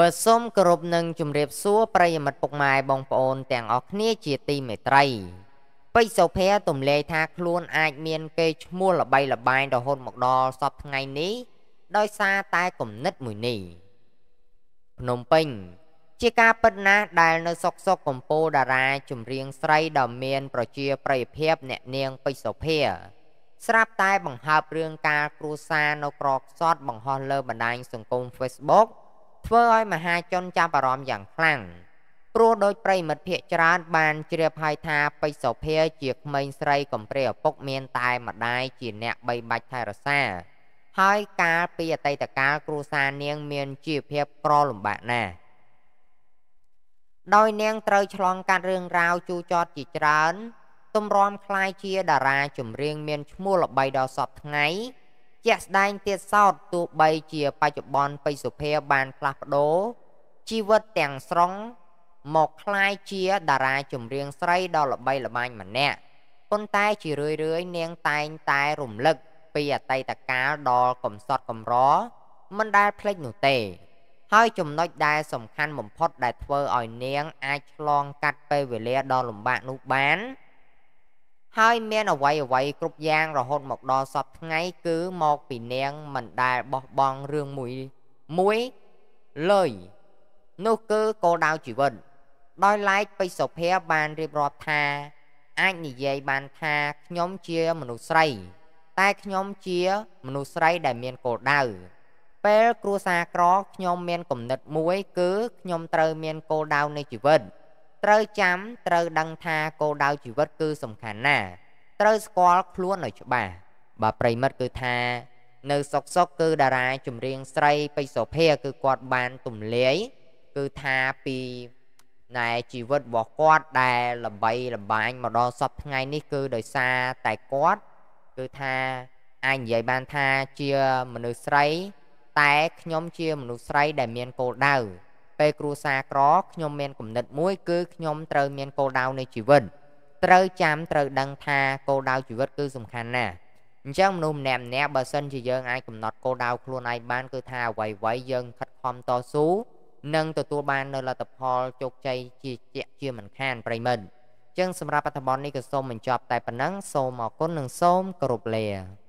បើសូមគោរពនឹងជម្រាបសួរប្រិយមិត្តពុកម៉ែបងប្អូនទាំងអស់គ្នាជាទីមេត្រីពេជ្រសុភ័ក្រទំលាយថាខ្លួនអាចមានគេឈ្មោះល្បីល្បាញរហូតមកដល់សពថ្ងៃនេះដោយសារតែគំនិតមួយនេះភ្នំពេញជាការពិតណាស់ដែលនៅសុកសុកកម្ពុជាតារាចម្រៀងស្រីដ៏មានប្រជាប្រិយភាពអ្នកនាងពេជ្រសុភ័ក្រស្រាប់តែបង្ហើបរឿងការគ្រួសារនៅក្រខ្សត់បង្ហោះលើបណ្ដាញសង្គម Facebook ធ្វើឲ្យមហាជនចាប់អារម្មណ៍យ៉ាងខ្លាំងព្រោះដោយប្រិមិត្តភ័ក្ដច្រើនបានជ្រាបហើយថាពេជ្រសុភាជាក្មេងស្រីកំព្រាឪពុក មានតែម្ដាយជាអ្នកបីបាច់ថែរក្សា ហើយកាលពីអតីតកាលគ្រួសារនាង មានជីវភាពក្រលំបាកណាស់ដោយនាងត្រូវឆ្លងកាត់រឿងរ៉ាវជូរចត់ជាច្រើនទម្រាំคล้ายជាតារាចម្រៀងមាន ឈ្មោះល្បីដល់សពថ្ងៃជាក់ស្ដែងទៀតសោតទោះបីជាបច្ចុប្បន្នបិសុភាបានផ្លាស់ប្ដូរជីវិតទាំងស្រុង មកคล้ายជាតារាចម្រៀងស្រីដ៏ល្បីល្បាញម្នាក់ប៉ុន្តែ ជារឿយរឿយនាងតែងតែរំលឹកពីអតីតកាលដ៏កំសត់កម្រមិនដែលភ្លេចនោះទេ ហើយចំណុចដែលសំខាន់បំផុត ដែលធ្វើឲ្យនាង អាចឆ្លងកាត់ពេលវេលាដ៏លំបាកនោះបានហើយមានអវ័យអវ័យគ្រប់យ៉ាងរហូតមកដល់សពថ្ងៃ គឺមកពីនាងមិនដែលបោះបង់រឿងមួយមួយលើយនោះគឺគោលដៅជីវិតដោយឡែកបិសុភាបានរៀបរាប់ថា អាចនិយាយបានថាខ្ញុំជាមនុស្សស្រី តែខ្ញុំជាមនុស្សស្រីដែលមានគោលដៅពេលគ្រួសារក្រ ខ្ញុំមានគំនិតមួយគឺខ្ញុំត្រូវមានគោលដៅនៃជីវិតត្រូវចាំត្រូវដឹងថាគោលដៅជីវិតគឺសំខាន់ណាស់ត្រូវស្គាល់ខ្លួនឲ្យច្បាស់បើប្រិមិត្តគឺថា នៅសុកសុកគឺតារាចម្រៀងស្រីបិសុភាគឺគាត់បានទម្លាយគឺថាពីណែជីវិតរបស់គាត់ដែលល្បីល្បាញមកដល់សពថ្ងៃ នេះគឺដោយសារតែគាត់គឺថាអាចនិយាយបានថាជាមនុស្សស្រីតែខ្ញុំជាមនុស្សស្រីដែលមានគោលដៅពេលគ្រួសារក្រខ្ញុំមានគំនិតមួយគឺខ្ញុំត្រូវមានគោលដៅនៃជីវិតត្រូវចាំត្រូវដឹងថាគោលដៅជីវិតគឺសំខាន់ណាស់អញ្ចឹងមនុស្សម្នាក់ម្នាក់បើសិនជាយើងអាចកំណត់គោលដៅខ្លួនឯងបាន គឺថាអ្វីៗយើងខិតខំតស៊ូនិងទទួលបាននៅលទ្ធផលជោគជ័យជាជាក់ជាមិនខានប្រិមិត្តអញ្ចឹងសម្រាប់អត្ថបទនេះក៏សូមបញ្ចប់តែប៉ុណ្ណឹងសូមអរគុណនិងសូមគោរពលា